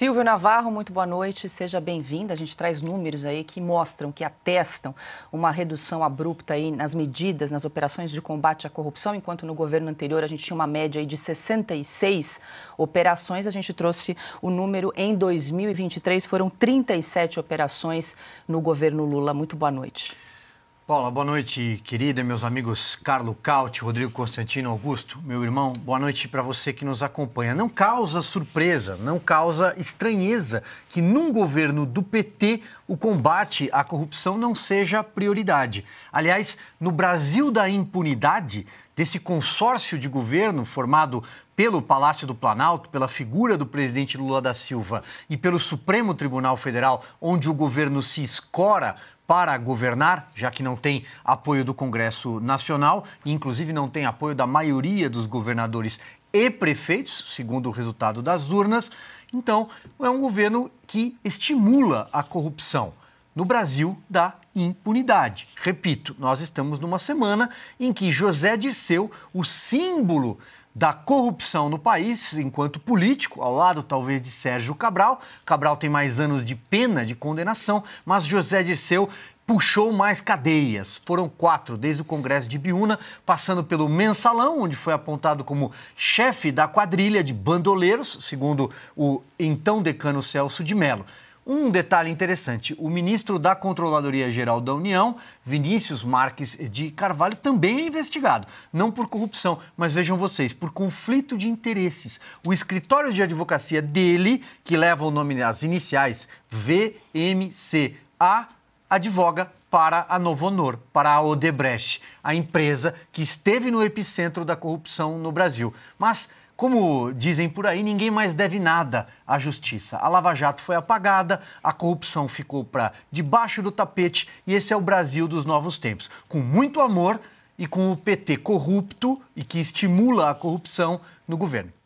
Silvio Navarro, muito boa noite, seja bem-vinda. A gente traz números aí que mostram, que atestam uma redução abrupta aí nas medidas, nas operações de combate à corrupção, enquanto no governo anterior a gente tinha uma média aí de 66 operações, a gente trouxe o número em 2023, foram 37 operações no governo Lula. Muito boa noite. Paula, boa noite, querida, meus amigos Carlo Cauti, Rodrigo Constantino, Augusto, meu irmão, boa noite para você que nos acompanha. Não causa surpresa, não causa estranheza que num governo do PT o combate à corrupção não seja prioridade. Aliás, no Brasil da impunidade, desse consórcio de governo formado pelo Palácio do Planalto, pela figura do presidente Lula da Silva e pelo Supremo Tribunal Federal, onde o governo se escora para governar, já que não tem apoio do Congresso Nacional, e inclusive não tem apoio da maioria dos governadores e prefeitos, segundo o resultado das urnas. Então, é um governo que estimula a corrupção no Brasil da impunidade. Repito, nós estamos numa semana em que José Dirceu, o símbolo da corrupção no país, enquanto político, ao lado talvez de Sérgio Cabral. Cabral tem mais anos de pena de condenação, mas José Dirceu puxou mais cadeias. Foram quatro, desde o Congresso de Biúna, passando pelo Mensalão, onde foi apontado como chefe da quadrilha de bandoleiros, segundo o então decano Celso de Mello. Um detalhe interessante: o ministro da Controladoria Geral da União, Vinícius Marques de Carvalho, também é investigado. Não por corrupção, mas vejam vocês, por conflito de interesses. O escritório de advocacia dele, que leva o nome, as iniciais VMCA, advoga para a Novo Honor, para a Odebrecht, a empresa que esteve no epicentro da corrupção no Brasil. Mas, como dizem por aí, ninguém mais deve nada à justiça. A Lava Jato foi apagada, a corrupção ficou para debaixo do tapete e esse é o Brasil dos novos tempos. Com muito amor e com o PT corrupto e que estimula a corrupção no governo.